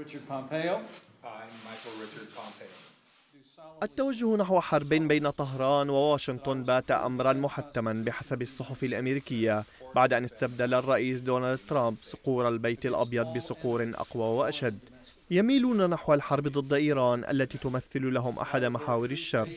Richard Pompeo. Michael Richard Pompeo. التوجه نحو حرب بين طهران وواشنطن بات امرا محتما بحسب الصحف الامريكيه بعد ان استبدل الرئيس دونالد ترامب صقور البيت الابيض بصقور اقوى واشد يميلون نحو الحرب ضد ايران التي تمثل لهم احد محاور الشر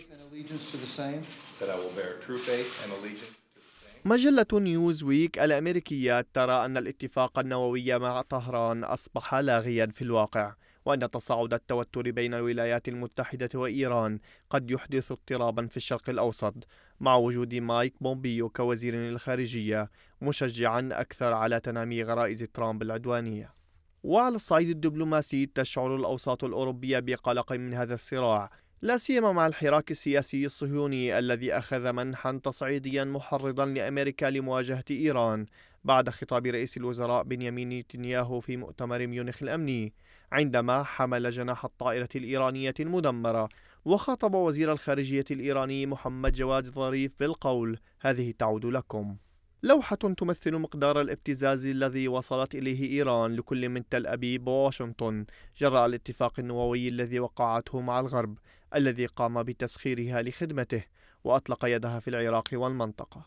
مجلة نيوز ويك الأمريكية ترى أن الاتفاق النووي مع طهران أصبح لاغيا في الواقع وأن تصاعد التوتر بين الولايات المتحدة وإيران قد يحدث اضطرابا في الشرق الأوسط مع وجود مايك بومبيو كوزير للخارجية مشجعا أكثر على تنامي غرائز ترامب العدوانية وعلى الصعيد الدبلوماسي تشعر الأوساط الأوروبية بقلق من هذا الصراع لا سيما مع الحراك السياسي الصهيوني الذي أخذ منحا تصعيديا محرضا لأمريكا لمواجهة إيران بعد خطاب رئيس الوزراء بنيامين نتنياهو في مؤتمر ميونخ الأمني عندما حمل جناح الطائرة الإيرانية المدمرة وخاطب وزير الخارجية الإيراني محمد جواد ظريف بالقول هذه تعود لكم لوحة تمثل مقدار الابتزاز الذي وصلت إليه إيران لكل من تل أبيب وواشنطن جراء الاتفاق النووي الذي وقعته مع الغرب الذي قام بتسخيرها لخدمته وأطلق يدها في العراق والمنطقة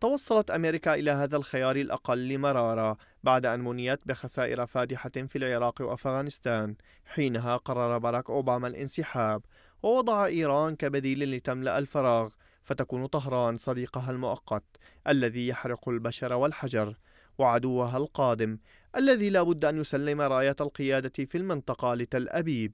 توصلت أمريكا إلى هذا الخيار الأقل مرارة بعد أن منيت بخسائر فادحة في العراق وأفغانستان حينها قرر باراك أوباما الانسحاب ووضع إيران كبديل لتملأ الفراغ فتكون طهران صديقها المؤقت الذي يحرق البشر والحجر وعدوها القادم الذي لا بد أن يسلم راية القيادة في المنطقة لتل أبيب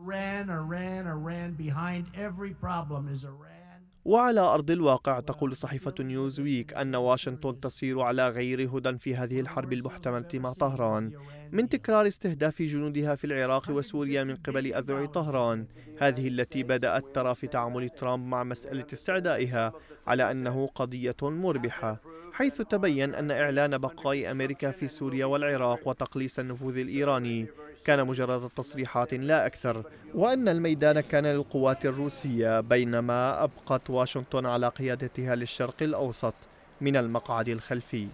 Iran, Iran, Iran, behind every problem is Iran. وعلى أرض الواقع تقول صحيفة نيوزويك أن واشنطن تسير على غير هدى في هذه الحرب المحتملة مع طهران من تكرار استهداف جنودها في العراق وسوريا من قبل أذرع طهران هذه التي بدأت ترى في تعامل ترامب مع مسألة استعدائها على أنه قضية مربحة حيث تبين أن إعلان بقاء أمريكا في سوريا والعراق وتقليص النفوذ الإيراني كان مجرد تصريحات لا أكثر وأن الميدان كان للقوات الروسية بينما أبقت واشنطن على قيادتها للشرق الأوسط من المقعد الخلفي